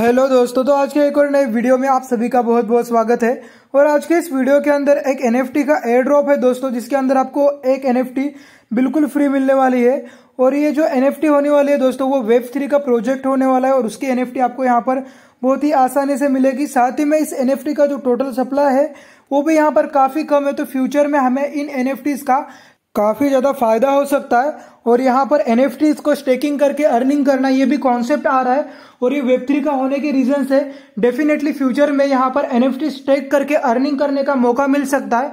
hello दोस्तों तो आज के एक और नए वीडियो में आप सभी का बहुत बहुत स्वागत है और आज के इस वीडियो के अंदर एक एनएफटी का एयर ड्रॉप है दोस्तों जिसके अंदर आपको एक एनएफटी बिल्कुल फ्री मिलने वाली है और ये जो एनएफटी होने वाली है दोस्तों वो वेब थ्री का प्रोजेक्ट होने वाला है और उसकी एनएफटी आपको यहाँ पर बहुत ही आसानी से मिलेगी साथ ही में इस एनएफटी का जो टोटल सप्लाई है वो भी यहाँ पर काफी कम है तो फ्यूचर में हमें इन एनएफटीज का काफ़ी ज़्यादा फायदा हो सकता है और यहाँ पर एन को स्टेकिंग करके अर्निंग करना ये भी कॉन्सेप्ट आ रहा है और ये वेब थ्री का होने के रीजन से डेफिनेटली फ्यूचर में यहाँ पर एन स्टेक करके अर्निंग करने का मौका मिल सकता है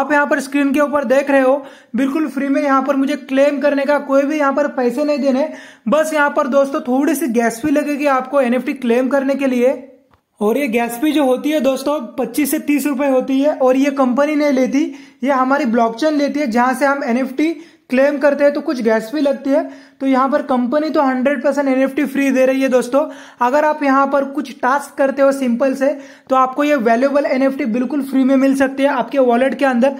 आप यहाँ पर स्क्रीन के ऊपर देख रहे हो बिल्कुल फ्री में यहाँ पर मुझे क्लेम करने का कोई भी यहाँ पर पैसे नहीं देने बस यहाँ पर दोस्तों थोड़ी सी गैस भी लगेगी आपको एन क्लेम करने के लिए और ये गैस फी जो होती है दोस्तों पच्चीस से तीस रुपए होती है और ये कंपनी नहीं लेती ये हमारी ब्लॉकचेन लेती है जहां से हम एनएफटी क्लेम करते हैं तो कुछ गैस फी लगती है तो यहाँ पर कंपनी तो 100 परसेंट एनएफटी फ्री दे रही है दोस्तों अगर आप यहाँ पर कुछ टास्क करते हो सिंपल से तो आपको ये वैल्यूबल एनएफटी बिल्कुल फ्री में मिल सकती है आपके वॉलेट के अंदर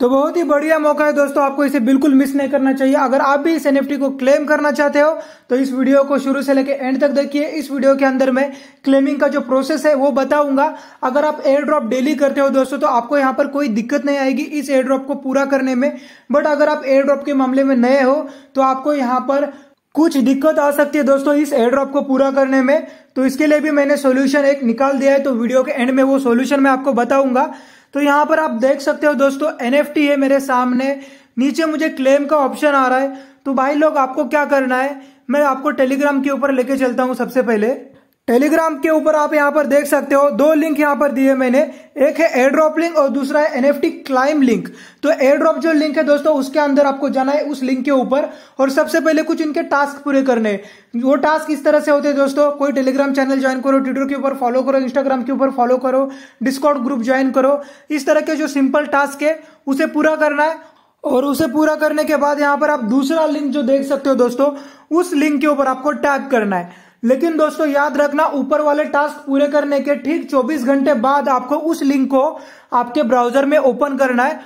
तो बहुत ही बढ़िया मौका है दोस्तों आपको इसे बिल्कुल मिस नहीं करना चाहिए अगर आप भी इस एनएफटी को क्लेम करना चाहते हो तो इस वीडियो को शुरू से लेकर एंड तक देखिए इस वीडियो के अंदर मैं क्लेमिंग का जो प्रोसेस है वो बताऊंगा अगर आप एयर ड्रॉप डेली करते हो दोस्तों तो आपको यहाँ पर कोई दिक्कत नहीं आएगी इस एयर ड्रॉप को पूरा करने में बट अगर आप एयर ड्रॉप के मामले में नए हो तो आपको यहाँ पर कुछ दिक्कत आ सकती है दोस्तों इस एयर ड्रॉप को पूरा करने में तो इसके लिए भी मैंने सोल्यूशन एक निकाल दिया है तो वीडियो के एंड में वो सोल्यूशन मैं आपको बताऊंगा तो यहां पर आप देख सकते हो दोस्तों एन है मेरे सामने नीचे मुझे क्लेम का ऑप्शन आ रहा है तो भाई लोग आपको क्या करना है मैं आपको टेलीग्राम के ऊपर लेके चलता हूं सबसे पहले टेलीग्राम के ऊपर आप यहाँ पर देख सकते हो दो लिंक यहाँ पर दिए मैंने एक है एयरड्रॉप लिंक और दूसरा है एनएफटी क्लाइम लिंक तो एयरड्रॉप जो लिंक है दोस्तों उसके अंदर आपको जाना है उस लिंक के ऊपर और सबसे पहले कुछ इनके टास्क पूरे करने वो टास्क इस तरह से होते हैं दोस्तों कोई टेलीग्राम चैनल ज्वाइन करो ट्विटर के ऊपर फॉलो करो इंस्टाग्राम के ऊपर फॉलो करो डिस्कॉर्ड ग्रुप ज्वाइन करो इस तरह के जो सिंपल टास्क है उसे पूरा करना है और उसे पूरा करने के बाद यहाँ पर आप दूसरा लिंक जो देख सकते हो दोस्तों उस लिंक के ऊपर आपको टैप करना है लेकिन दोस्तों याद रखना ऊपर वाले टास्क पूरे करने के ठीक 24 घंटे बाद आपको उस लिंक को आपके ब्राउजर में ओपन करना है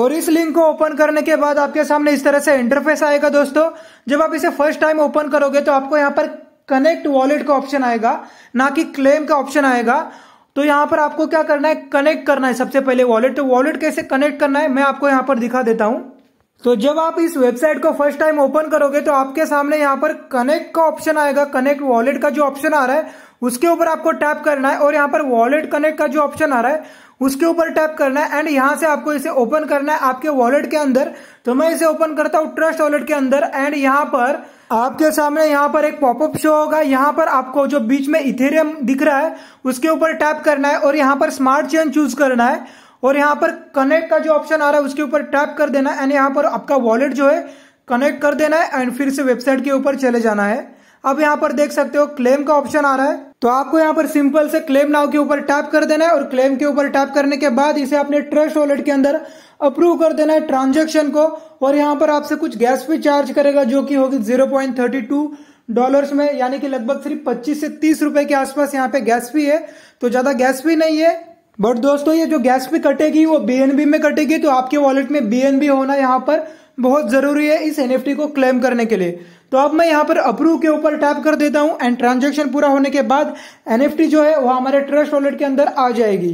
और इस लिंक को ओपन करने के बाद आपके सामने इस तरह से इंटरफेस आएगा दोस्तों जब आप इसे फर्स्ट टाइम ओपन करोगे तो आपको यहाँ पर कनेक्ट वॉलेट का ऑप्शन आएगा ना कि क्लेम का ऑप्शन आएगा तो यहाँ पर आपको क्या करना है कनेक्ट करना है सबसे पहले वॉलेट तो वॉलेट कैसे कनेक्ट करना है मैं आपको यहाँ पर दिखा देता हूं तो जब आप इस वेबसाइट को फर्स्ट टाइम ओपन करोगे तो आपके सामने यहाँ पर कनेक्ट का ऑप्शन आएगा कनेक्ट वॉलेट का जो ऑप्शन आ रहा है उसके ऊपर आपको टैप करना है और यहाँ पर वॉलेट कनेक्ट का जो ऑप्शन आ रहा है उसके ऊपर टैप करना है एंड यहाँ से आपको इसे ओपन करना है आपके वॉलेट के अंदर तो मैं इसे ओपन करता हूँ ट्रस्ट वॉलेट के अंदर एंड यहाँ पर आपके सामने यहाँ पर एक पॉपअप शो होगा यहाँ पर आपको जो बीच में इथेरियम दिख रहा है उसके ऊपर टैप करना है और यहाँ पर स्मार्ट चेन चूज करना है और यहाँ पर कनेक्ट का जो ऑप्शन आ रहा है उसके ऊपर टैप कर देना एंड यहाँ पर आपका वॉलेट जो है कनेक्ट कर देना है एंड फिर से वेबसाइट के ऊपर चले जाना है अब यहाँ पर देख सकते हो क्लेम का ऑप्शन आ रहा है तो आपको यहाँ पर सिंपल से क्लेम नाव के ऊपर टैप कर देना है और क्लेम के ऊपर टैप करने के बाद इसे अपने ट्रस्ट वॉलेट के अंदर अप्रूव कर देना है ट्रांजेक्शन को और यहाँ पर आपसे कुछ गैस भी चार्ज करेगा जो कि होगी zero point thirty two dollars में यानी कि लगभग सिर्फ पच्चीस से तीस रुपए के आसपास यहाँ पे गैस भी है तो ज्यादा गैस भी नहीं है बट दोस्तों ये जो गैस पे कटेगी वो बीएनबी में कटेगी तो आपके वॉलेट में बीएनबी होना यहाँ पर बहुत जरूरी है इस एनएफटी को क्लेम करने के लिए तो अब मैं यहाँ पर अप्रूव के ऊपर टैप कर देता हूँ एंड ट्रांजेक्शन पूरा होने के बाद एनएफटी जो है वो हमारे ट्रस्ट वॉलेट के अंदर आ जाएगी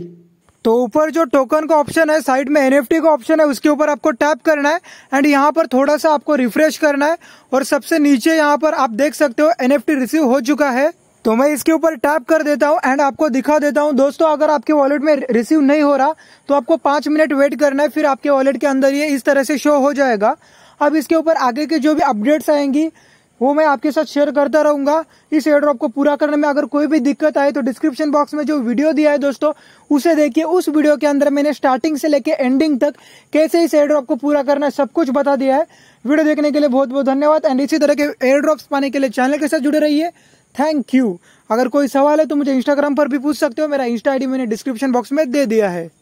तो ऊपर जो टोकन का ऑप्शन है साइड में एनएफटी का ऑप्शन है उसके ऊपर आपको टैप करना है एंड यहाँ पर थोड़ा सा आपको रिफ्रेश करना है और सबसे नीचे यहाँ पर आप देख सकते हो एनएफटी रिसीव हो चुका है तो मैं इसके ऊपर टैप कर देता हूँ एंड आपको दिखा देता हूँ दोस्तों अगर आपके वॉलेट में रिसीव नहीं हो रहा तो आपको पाँच मिनट वेट करना है फिर आपके वॉलेट के अंदर ये इस तरह से शो हो जाएगा अब इसके ऊपर आगे के जो भी अपडेट्स आएंगी वो मैं आपके साथ शेयर करता रहूंगा इस एयरड्रॉप को पूरा करने में अगर कोई भी दिक्कत आए तो डिस्क्रिप्शन बॉक्स में जो वीडियो दिया है दोस्तों उसे देखिए उस वीडियो के अंदर मैंने स्टार्टिंग से लेके एंडिंग तक कैसे इस एड्रॉप को पूरा करना है सब कुछ बता दिया है वीडियो देखने के लिए बहुत बहुत धन्यवाद एंड इसी तरह के ड्रॉप्स पाने के लिए चैनल के साथ जुड़े रहिए थैंक यू अगर कोई सवाल है तो मुझे इंस्टाग्राम पर भी पूछ सकते हो मेरा इंस्टा आईडी मैंने डिस्क्रिप्शन बॉक्स में दे दिया है